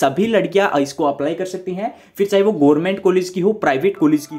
सभी लड़कियां इसको अप्लाई कर सकती हैं फिर चाहे वो गवर्नमेंट कॉलेज की हो प्राइवेट कॉलेज की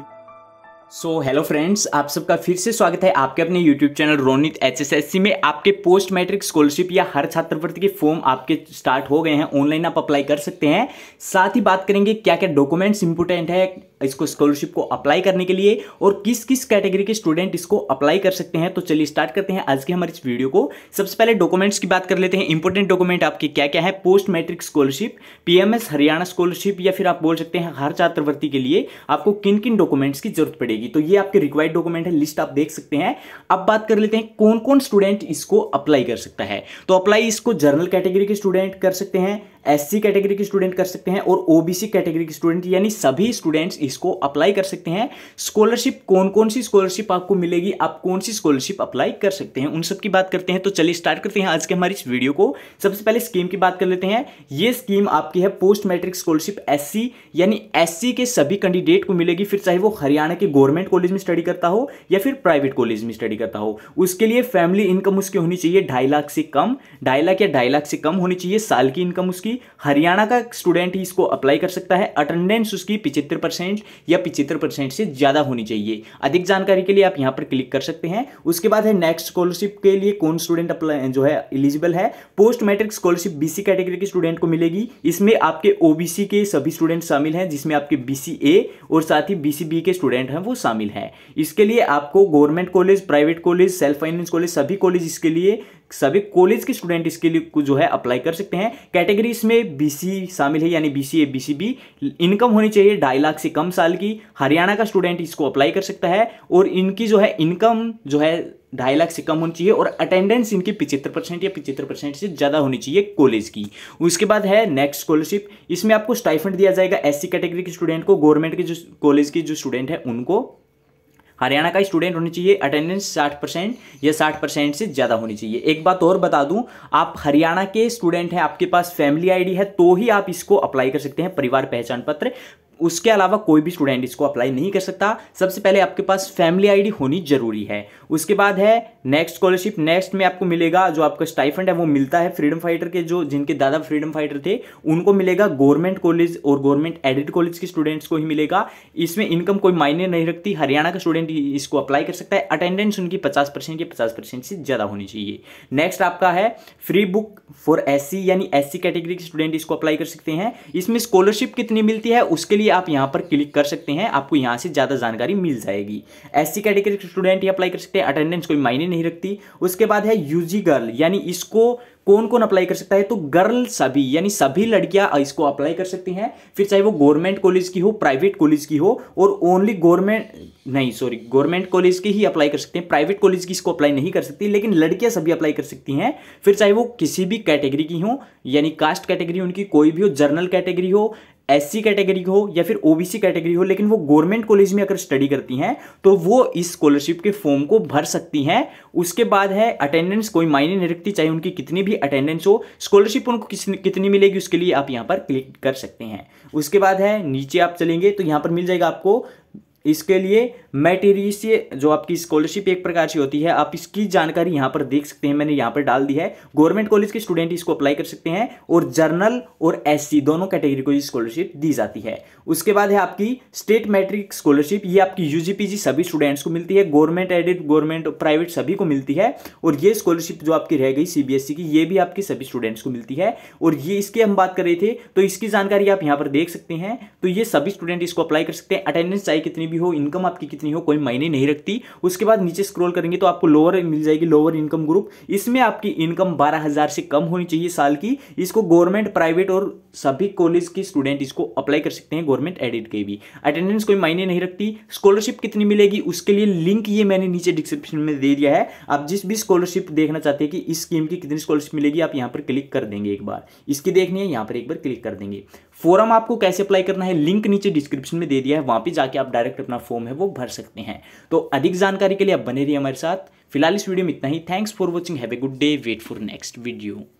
सो हेलो फ्रेंड्स आप सबका फिर से स्वागत है आपके अपने यूट्यूब चैनल रोनित एच में आपके पोस्ट मैट्रिक स्कॉलरशिप या हर छात्रवृत्ति के फॉर्म आपके स्टार्ट हो गए हैं ऑनलाइन आप अप्लाई कर सकते हैं साथ ही बात करेंगे क्या क्या डॉक्यूमेंट्स इंपोर्टेंट है इसको स्कॉलरशिप को अप्लाई करने के लिए और किस किस कैटेगरी के स्टूडेंट इसको अप्लाई कर सकते हैं तो चलिए स्टार्ट करते हैं आज की हमारी इस वीडियो को सबसे पहले डॉक्यूमेंट्स की बात कर लेते हैं इंपॉर्टेंट डॉक्यूमेंट आपके क्या क्या है post matric scholarship PMS Haryana scholarship या फिर आप बोल सकते हैं हर छात्रवृत्ति के लिए आपको किन किन डॉक्यूमेंट्स की जरूरत पड़ेगी तो ये आपके रिक्वायर्ड डॉक्यूमेंट है लिस्ट आप देख सकते हैं अब बात कर लेते हैं कौन कौन स्टूडेंट इसको अप्लाई कर सकता है तो अप्लाई इसको जर्नल कैटेगरी के स्टूडेंट कर सकते हैं एससी कैटेगरी के स्टूडेंट कर सकते हैं और ओबीसी कैटेगरी के स्टूडेंट यानी सभी स्टूडेंट्स इसको अप्लाई कर सकते हैं स्कॉलरशिप कौन कौन सी स्कॉलरशिप आपको मिलेगी आप कौन सी स्कॉलरशिप अप्लाई कर सकते हैं उन सब की बात करते हैं तो चलिए स्टार्ट करते हैं आज के हमारी इस वीडियो को सबसे पहले स्कीम की बात कर लेते हैं ये स्कीम आपकी है पोस्ट मैट्रिक स्कॉलरशिप एस यानी एस के सभी कैंडिडेट को मिलेगी फिर चाहे वो हरियाणा के गवर्नमेंट कॉलेज में स्टडी करता हो या फिर प्राइवेट कॉलेज में स्टडी करता हो उसके लिए फैमिली इनकम उसकी होनी चाहिए ढाई लाख से कम ढाई लाख या ढाई लाख से कम होनी चाहिए साल की इनकम उसकी हरियाणा का स्टूडेंट ही इसको अप्लाई कर सकता है अटेंडेंस उसकी पिछहत्तर परसेंट या पिछहत्तर परसेंट से ज़्यादा होनी चाहिए अधिक जानकारी के लिए आप यहाँ पर क्लिक कर सकते हैं उसके बाद है नेक्स्ट स्कॉलरशिप के लिए कौन स्टूडेंट अप्लाई जो है एलिजिबल है post matric scholarship BC category के स्टूडेंट को मिलेगी इसमें आपके ओबीसी के सभी स्टूडेंट शामिल हैं जिसमें आपके बीसीए और साथ ही बीसीबी e के स्टूडेंट हैं वो शामिल हैं इसके लिए आपको government college private college self finance college सभी कॉलेज इसके लिए सभी कॉलेज के स्टूडेंट इसके लिए जो है अप्लाई कर सकते हैं कैटेगरी इसमें बीसी शामिल है यानी बीसीए बीसीबी इनकम होनी चाहिए ढाई लाख से कम साल की हरियाणा का स्टूडेंट इसको अप्लाई कर सकता है और इनकी जो है इनकम जो है ढाई लाख से कम होनी चाहिए और अटेंडेंस इनकी पिछहत्तर परसेंट या पिछहत्तर परसेंट से ज़्यादा होनी चाहिए कॉलेज की उसके बाद है नेक्स्ट स्कॉलरशिप इसमें आपको स्टाइफंड दिया जाएगा एससी कैटेगरी के स्टूडेंट को गवर्नमेंट के जो कॉलेज के जो स्टूडेंट है उनको हरियाणा का स्टूडेंट होनी चाहिए अटेंडेंस साठ परसेंट या साठ परसेंट से ज़्यादा होनी चाहिए एक बात और बता दूं आप हरियाणा के स्टूडेंट हैं आपके पास फैमिली आईडी है तो ही आप इसको अप्लाई कर सकते हैं परिवार पहचान पत्र उसके अलावा कोई भी स्टूडेंट इसको अप्लाई नहीं कर सकता सबसे पहले आपके पास फैमिली आईडी होनी जरूरी है उसके बाद है नेक्स्ट स्कॉलरशिप नेक्स्ट में आपको मिलेगा जो आपका स्टाइफंड है वो मिलता है फ्रीडम फाइटर के जो जिनके दादा फ्रीडम फाइटर थे उनको मिलेगा गवर्नमेंट कॉलेज और गवर्नमेंट एडिड कॉलेज के स्टूडेंट्स को ही मिलेगा इसमें इनकम कोई मायने नहीं रखती हरियाणा का स्टूडेंट इसको अप्लाई कर सकता है अटेंडेंस उनकी पचास परसेंट या पचास परसेंट से ज़्यादा होनी चाहिए नेक्स्ट आपका है फ्री बुक फॉर एस यानी एस कैटेगरी के स्टूडेंट इसको अप्लाई कर सकते हैं इसमें स्कॉलरशिप कितनी मिलती है उसके लिए भी आप यहाँ पर क्लिक कर सकते हैं आपको यहाँ से ज़्यादा जानकारी मिल जाएगी एस कैटेगरी के स्टूडेंट ही अप्लाई कर सकते हैं अटेंडेंस कोई मायने नहीं रखती उसके बाद है यू गर्ल यानी इसको कौन कौन अप्लाई कर सकता है तो गर्ल सभी यानी सभी लड़कियां इसको अप्लाई कर सकती हैं फिर चाहे वो गवर्नमेंट कॉलेज की हो प्राइवेट कॉलेज की हो और ओनली गवर्नमेंट नहीं सॉरी गवर्नमेंट कॉलेज की ही अप्लाई कर सकते हैं प्राइवेट कॉलेज की इसको अप्लाई नहीं कर सकती लेकिन लड़कियां सभी अप्लाई कर सकती हैं फिर चाहे वो किसी भी कैटेगरी की हो यानी कास्ट कैटेगरी उनकी कोई भी हो जर्नल कैटेगरी हो एस कैटेगरी हो या फिर ओ कैटेगरी हो लेकिन वो गवर्नमेंट कॉलेज में अगर स्टडी करती हैं तो वो इस स्कॉलरशिप के फॉर्म को भर सकती हैं उसके बाद है अटेंडेंस कोई मायने नहीं रखती चाहे उनकी कितनी भी अटेंडेंस हो स्कॉलरशिप उनको किस कितनी मिलेगी उसके लिए आप यहाँ पर क्लिक कर सकते हैं उसके बाद है नीचे आप चलेंगे तो यहाँ पर मिल जाएगा आपको इसके लिए मेटेरियल जो आपकी स्कॉलरशिप एक प्रकार से होती है आप इसकी जानकारी यहाँ पर देख सकते हैं मैंने यहाँ पर डाल दी है गवर्नमेंट कॉलेज के स्टूडेंट इसको अप्लाई कर सकते हैं और जर्नल और एससी दोनों कैटेगरी को स्कॉलरशिप दी जाती है उसके बाद है आपकी स्टेट मैट्रिक स्कॉलरशिप ये आपकी यूजीपीजी सभी स्टूडेंट्स को मिलती है गवर्नमेंट एडेड गवर्नमेंट प्राइवेट सभी को मिलती है और ये स्कॉलरशिप जो आपकी रह गई सीबीएसई e की ये भी आपकी सभी स्टूडेंट्स को मिलती है और ये इसकी हम बात कर रहे थे तो इसकी जानकारी आप यहाँ पर देख सकते हैं तो ये सभी स्टूडेंट इसको अप्लाई कर सकते हैं अटेंडेंस चाहिए कितनी भी हो इनकम आपकी कितनी हो कोई मायने नहीं रखती उसके बाद नीचे स्क्रॉल करेंगे तो आपको लोअर मिल जाएगी लोअर इनकम ग्रुप इसमें आपकी इनकम बारह से कम होनी चाहिए साल की इसको गवर्नमेंट प्राइवेट और सभी कॉलेज के स्टूडेंट इसको अप्लाई कर सकते हैं गवर्नमेंट एडिट के भी अटेंडेंस कोई मायने नहीं रखती स्कॉलरशिप कितनी मिलेगी उसके लिए लिंक ये मैंने नीचे डिस्क्रिप्शन में दे दिया है आप जिस भी स्कॉलरशिप देखना चाहते हैं कि इस स्कीम की कितनी स्कॉलरशिप मिलेगी आप यहाँ पर क्लिक कर देंगे एक बार इसकी देखनी है यहाँ पर एक बार क्लिक कर देंगे फॉरम आपको कैसे अप्लाई करना है लिंक नीचे डिस्क्रिप्शन में दे दिया है वहां पर जाके आप डायरेक्ट डायरेक्ट अपना फॉर्म है वो भर सकते हैं तो अधिक जानकारी के लिए आप बने रहिए हमारे साथ फिलहाल इस वीडियो में इतना ही thanks for watching have a good day wait for next video